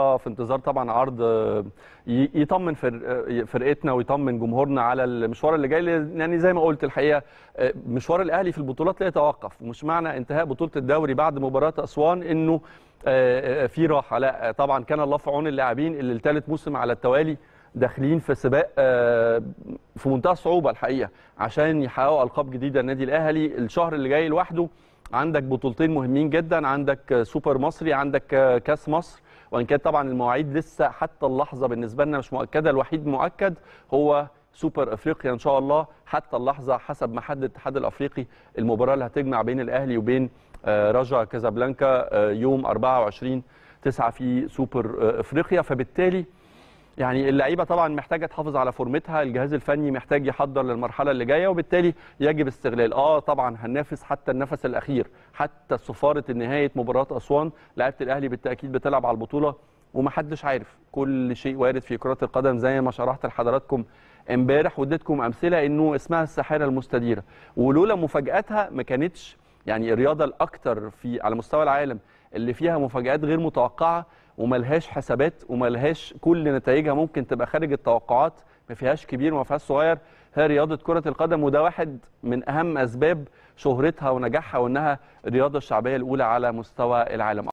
في انتظار طبعا عرض يطمن فرقتنا ويطمن جمهورنا على المشوار اللي جاي يعني زي ما قلت الحقيقه مشوار الاهلي في البطولات لا يتوقف مش معنى انتهاء بطوله الدوري بعد مباراه اسوان انه آه، آه، في راحه لا طبعا كان الله في عون اللاعبين اللي الثالث موسم على التوالي داخلين في سباق آه، في منتهى الصعوبه الحقيقه عشان يحققوا القاب جديده النادي الاهلي الشهر اللي جاي لوحده عندك بطولتين مهمين جدا عندك سوبر مصري عندك كاس مصر وان كانت طبعا المواعيد لسه حتى اللحظه بالنسبه لنا مش مؤكده الوحيد مؤكد هو سوبر افريقيا ان شاء الله حتى اللحظه حسب ما حدد الاتحاد الافريقي المباراه اللي هتجمع بين الاهلي وبين آه، رجا كازابلانكا آه، يوم 24 9 في سوبر آه، افريقيا فبالتالي يعني اللعيبه طبعا محتاجه تحافظ على فورمتها الجهاز الفني محتاج يحضر للمرحله اللي جايه وبالتالي يجب استغلال اه طبعا هننافس حتى النفس الاخير حتى صفاره نهايه مباراه اسوان لعيبه الاهلي بالتاكيد بتلعب على البطوله ومحدش عارف كل شيء وارد في كره القدم زي ما شرحت لحضراتكم امبارح واديتكم امثله انه اسمها الساحره المستديره ولولا مفاجاتها ما كانتش يعني الرياضه الاكثر في على مستوى العالم اللي فيها مفاجات غير متوقعه وملهاش حسابات وملهاش كل نتائجها ممكن تبقى خارج التوقعات ما فيهاش كبير وما فيهاش صغير هي رياضه كره القدم وده واحد من اهم اسباب شهرتها ونجاحها وانها الرياضه الشعبيه الاولى على مستوى العالم